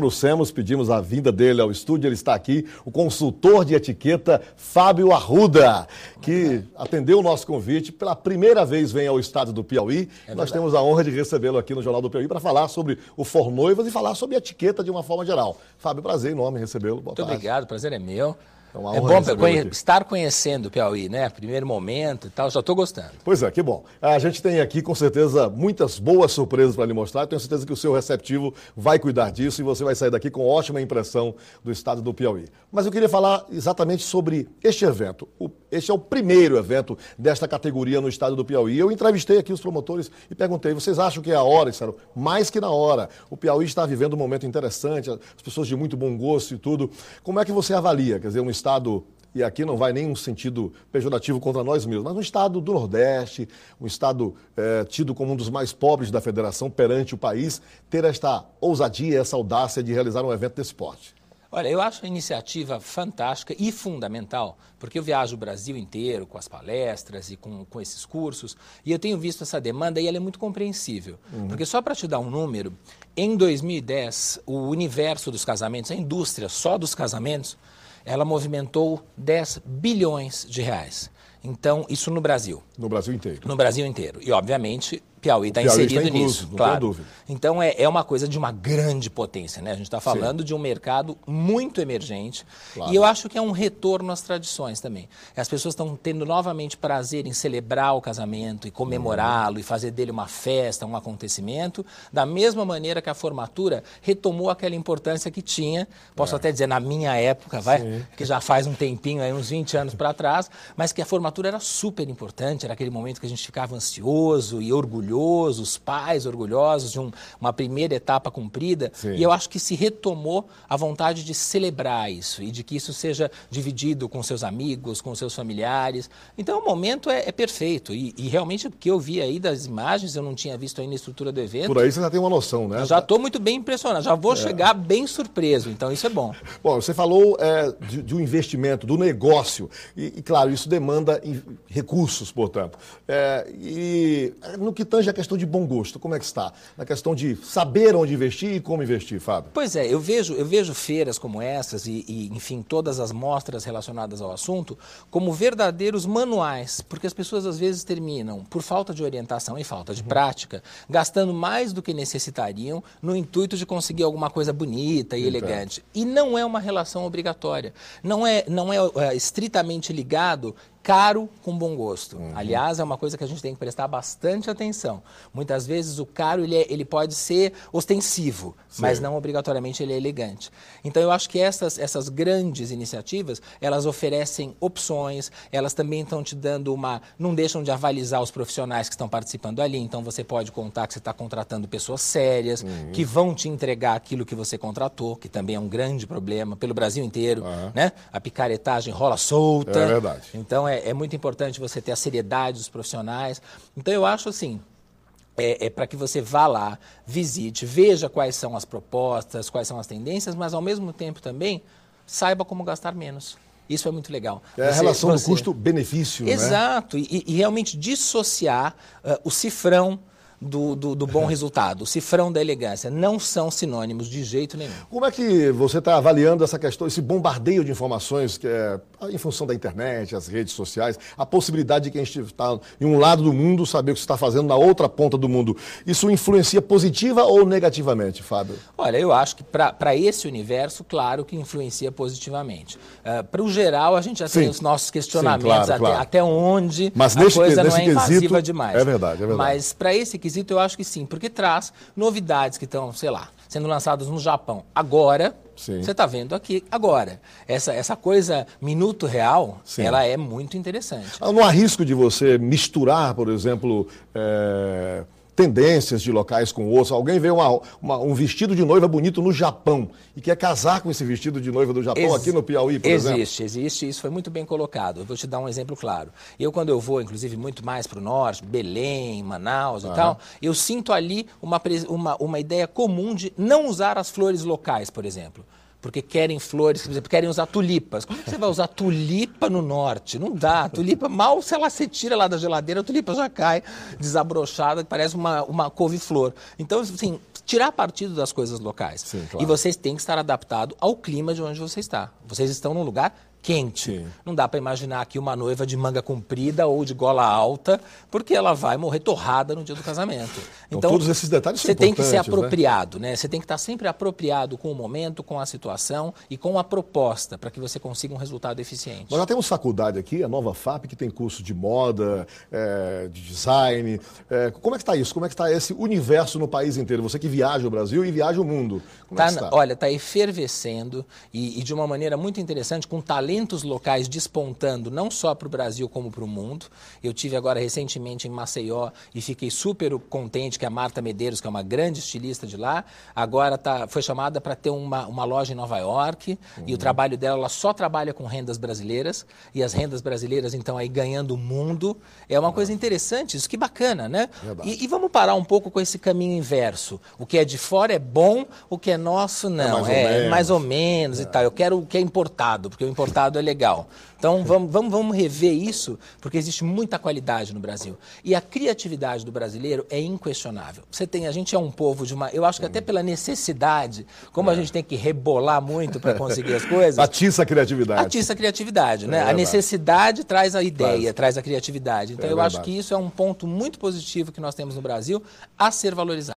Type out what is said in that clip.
trouxemos, pedimos a vinda dele ao estúdio, ele está aqui, o consultor de etiqueta Fábio Arruda, que atendeu o nosso convite, pela primeira vez vem ao estado do Piauí. É nós temos a honra de recebê-lo aqui no Jornal do Piauí para falar sobre o Fornoivas e falar sobre etiqueta de uma forma geral. Fábio, prazer enorme recebê-lo. Muito tarde. obrigado, prazer é meu. É, é bom conhe estar conhecendo o Piauí, né? Primeiro momento e tal, já estou gostando. Pois é, que bom. A gente tem aqui, com certeza, muitas boas surpresas para lhe mostrar. Tenho certeza que o seu receptivo vai cuidar disso e você vai sair daqui com ótima impressão do estado do Piauí. Mas eu queria falar exatamente sobre este evento. O, este é o primeiro evento desta categoria no estado do Piauí. Eu entrevistei aqui os promotores e perguntei: vocês acham que é a hora? Disseram, mais que na hora. O Piauí está vivendo um momento interessante, as pessoas de muito bom gosto e tudo. Como é que você avalia? Quer dizer, um Estado, e aqui não vai nenhum sentido pejorativo contra nós mesmos, mas um Estado do Nordeste, um Estado é, tido como um dos mais pobres da federação perante o país, ter esta ousadia, essa audácia de realizar um evento desse porte? Olha, eu acho a iniciativa fantástica e fundamental, porque eu viajo o Brasil inteiro com as palestras e com, com esses cursos, e eu tenho visto essa demanda e ela é muito compreensível. Uhum. Porque só para te dar um número, em 2010, o universo dos casamentos, a indústria só dos casamentos, ela movimentou 10 bilhões de reais. Então, isso no Brasil. No Brasil inteiro. No Brasil inteiro. E, obviamente, Tá Piauí está inserido tá incluso, nisso, claro. Então é, é uma coisa de uma grande potência, né? A gente está falando Sim. de um mercado muito emergente claro. e eu acho que é um retorno às tradições também. As pessoas estão tendo novamente prazer em celebrar o casamento e comemorá-lo uhum. e fazer dele uma festa, um acontecimento, da mesma maneira que a formatura retomou aquela importância que tinha, posso é. até dizer na minha época, vai, Sim. que já faz um tempinho, aí, uns 20 anos para trás, mas que a formatura era super importante, era aquele momento que a gente ficava ansioso e orgulhoso orgulhoso, os pais orgulhosos de um, uma primeira etapa cumprida. Sim. E eu acho que se retomou a vontade de celebrar isso e de que isso seja dividido com seus amigos, com seus familiares. Então o momento é, é perfeito. E, e, realmente o que eu vi aí das imagens, eu não tinha visto ainda a estrutura do evento. Por aí você já tem uma noção, né? Eu já estou muito bem impressionado, já vou é. chegar bem surpreso. Então isso é bom. Bom, você falou é, de, de, um investimento, do negócio. E, e claro, isso demanda recursos, portanto. É, e no que tanto tange a questão de bom gosto, como é que está? Na questão de saber onde investir e como investir, Fábio? Pois é, eu vejo, eu vejo feiras como essas e, e, enfim, todas as mostras relacionadas ao assunto como verdadeiros manuais, porque as pessoas às vezes terminam, por falta de orientação e falta de uhum. prática, gastando mais do que necessitariam no intuito de conseguir alguma coisa bonita e Entendo. elegante. E não é uma relação obrigatória. Não é, não é, é estritamente ligado caro com bom gosto. Uhum. Aliás, é uma coisa que a gente tem que prestar bastante atenção. Muitas vezes o caro ele, é, ele pode ser ostensivo, Sim. mas não obrigatoriamente ele é elegante. Então eu acho que essas, essas grandes iniciativas, elas oferecem opções, elas também estão te dando uma... não deixam de avalizar os profissionais que estão participando ali, então você pode contar que você está contratando pessoas sérias, uhum. que vão te entregar aquilo que você contratou, que também é um grande problema pelo Brasil inteiro, uhum. né? A picaretagem rola solta. É verdade. Então é é muito importante você ter a seriedade dos profissionais. Então, eu acho assim. É, é para que você vá lá, visite, veja quais são as propostas, quais são as tendências, mas ao mesmo tempo também saiba como gastar menos. Isso é muito legal. É a relação você... do custo-benefício. Né? Exato, né? e, e, realmente dissociar uh, o cifrão do, do, do, bom resultado. O cifrão da elegância não são sinônimos de jeito nenhum. Como é que você está avaliando essa questão, esse bombardeio de informações que é em função da internet, as redes sociais, a possibilidade de quem está em um lado do mundo saber o que você está fazendo na outra ponta do mundo. Isso influencia positiva ou negativamente, Fábio? Olha, eu acho que para esse universo, claro que influencia positivamente. Uh, eh, para o geral, a gente já Sim. tem os nossos questionamentos, Sim, claro, até, claro. até, onde Mas a neste, coisa não é invasiva quesito, é demais. É verdade, é verdade. Mas para esse quesito, eu acho que sim, porque traz novidades que estão, sei lá, sendo lançados no Japão agora. Você está vendo aqui agora. Essa, essa coisa minuto real, Sim. ela é muito interessante. Ah, não há risco de você misturar, por exemplo, é tendências de locais com osso. Alguém vê uma, uma, um vestido de noiva bonito no Japão e quer casar com esse vestido de noiva do Japão Ex aqui no Piauí, por existe, exemplo? Existe, existe. Isso foi muito bem colocado. Eu vou te dar um exemplo claro. Eu, quando eu vou, inclusive, muito mais para o norte, Belém, Manaus e tal, eu sinto ali uma, uma, uma ideia comum de não usar as flores locais, por exemplo porque querem flores, por exemplo, querem usar tulipas. Como é que você vai usar tulipa no norte? Não dá. tulipa, mal se ela se tira lá da geladeira, a tulipa já cai desabrochada, que parece uma, uma couve-flor. Então, assim, tirar partido das coisas locais. Sim, claro. E vocês têm que estar adaptado ao clima de onde você está. Vocês estão num lugar quente. Sim. Não dá para imaginar aqui uma noiva de manga comprida ou de gola alta, porque ela vai morrer torrada no dia do casamento. Então, então todos esses detalhes Você tem que ser né? apropriado, né? Você tem que estar sempre apropriado com o momento, com a situação e com a proposta para que você consiga um resultado eficiente. Nós já temos faculdade aqui, a Nova FAP, que tem curso de moda, é, de design. É, como é que está isso? Como é que está esse universo no país inteiro? Você que viaja o Brasil e viaja o mundo. Tá, é tá? Olha, está efervescendo e, e de uma maneira muito interessante, com talento talentos locais despontando não só para o Brasil como para o mundo. Eu tive agora recentemente em Maceió e fiquei super contente que a Marta Medeiros, que é uma grande estilista de lá, agora tá, foi chamada para ter uma, uma loja em Nova York uhum. e o uhum. trabalho dela, ela só trabalha com rendas brasileiras e as rendas brasileiras então aí ganhando o mundo. É uma uhum. coisa interessante, isso que bacana, né? E, e, vamos parar um pouco com esse caminho inverso. O que é de fora é bom, o que é nosso não. É mais ou é, menos, mais ou menos é. e tal. Eu quero o que é importado, porque o importado resultado é legal. Então vamos, vamos, vamos rever isso, porque existe muita qualidade no Brasil. E a criatividade do brasileiro é inquestionável. Você tem, a gente é um povo de uma. Eu acho que até pela necessidade, como é. a gente tem que rebolar muito para conseguir as coisas. Atiça a criatividade. Atiça a criatividade, né? É a necessidade traz a ideia, traz a criatividade. Então é eu acho que isso é um ponto muito positivo que nós temos no Brasil a ser valorizado.